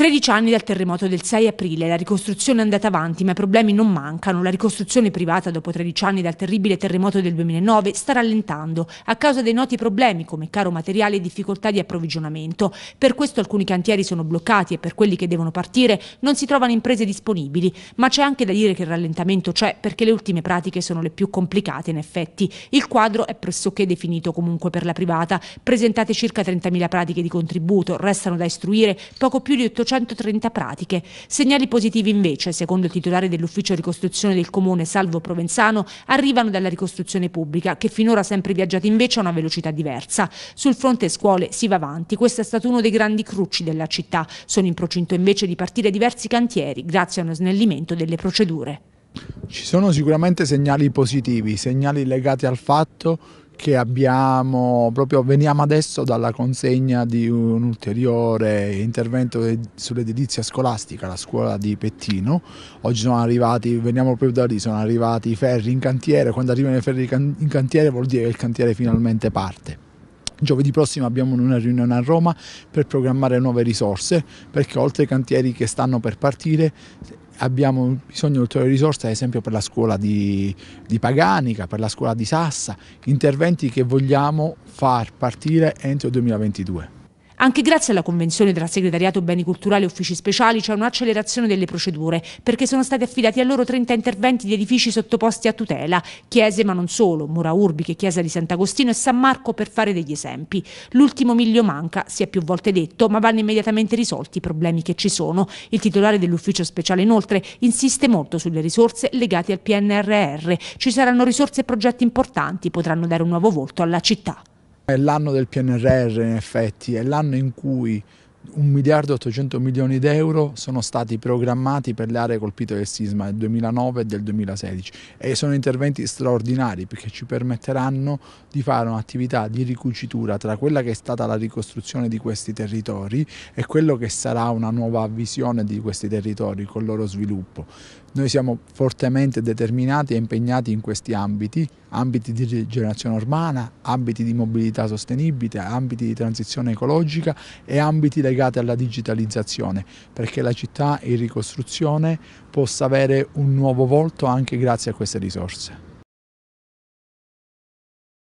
13 anni dal terremoto del 6 aprile, la ricostruzione è andata avanti ma i problemi non mancano. La ricostruzione privata dopo 13 anni dal terribile terremoto del 2009 sta rallentando a causa dei noti problemi come caro materiale e difficoltà di approvvigionamento. Per questo alcuni cantieri sono bloccati e per quelli che devono partire non si trovano imprese disponibili, ma c'è anche da dire che il rallentamento c'è perché le ultime pratiche sono le più complicate in effetti. Il quadro è pressoché definito comunque per la privata, presentate circa 30.000 pratiche di contributo, restano da istruire poco più di 800 430 pratiche. Segnali positivi invece, secondo il titolare dell'ufficio ricostruzione del comune Salvo Provenzano, arrivano dalla ricostruzione pubblica, che finora ha sempre viaggiato invece a una velocità diversa. Sul fronte scuole si va avanti, questo è stato uno dei grandi cruci della città. Sono in procinto invece di partire diversi cantieri, grazie a uno snellimento delle procedure. Ci sono sicuramente segnali positivi, segnali legati al fatto che abbiamo proprio veniamo adesso dalla consegna di un ulteriore intervento sull'edilizia scolastica la scuola di Pettino oggi sono arrivati veniamo proprio da lì sono arrivati i ferri in cantiere quando arrivano i ferri in cantiere vuol dire che il cantiere finalmente parte Giovedì prossimo abbiamo una riunione a Roma per programmare nuove risorse perché oltre ai cantieri che stanno per partire abbiamo bisogno di ulteriori risorse ad esempio per la scuola di, di, Paganica, per la scuola di Sassa, interventi che vogliamo far partire entro il 2022. Anche grazie alla convenzione tra Segretariato Beni Culturali e Uffici Speciali c'è un'accelerazione delle procedure, perché sono stati affidati a loro 30 interventi di edifici sottoposti a tutela, chiese ma non solo, Mura Urbiche, Chiesa di Sant'Agostino e San Marco per fare degli esempi. L'ultimo miglio manca, si è più volte detto, ma vanno immediatamente risolti i problemi che ci sono. Il titolare dell'Ufficio Speciale inoltre insiste molto sulle risorse legate al PNRR. Ci saranno risorse e progetti importanti, potranno dare un nuovo volto alla città. È l'anno del PNRR in effetti, è l'anno in cui 1 miliardo e 800 milioni di euro sono stati programmati per le aree colpite dal sisma del 2009 e del 2016 e sono interventi straordinari perché ci permetteranno di fare un'attività di ricucitura tra quella che è stata la ricostruzione di questi territori e quello che sarà una nuova visione di questi territori con il loro sviluppo. Noi siamo fortemente determinati e impegnati in questi ambiti ambiti di rigenerazione urbana, ambiti di mobilità sostenibile, ambiti di transizione ecologica e ambiti legati alla digitalizzazione, perché la città in ricostruzione possa avere un nuovo volto anche grazie a queste risorse.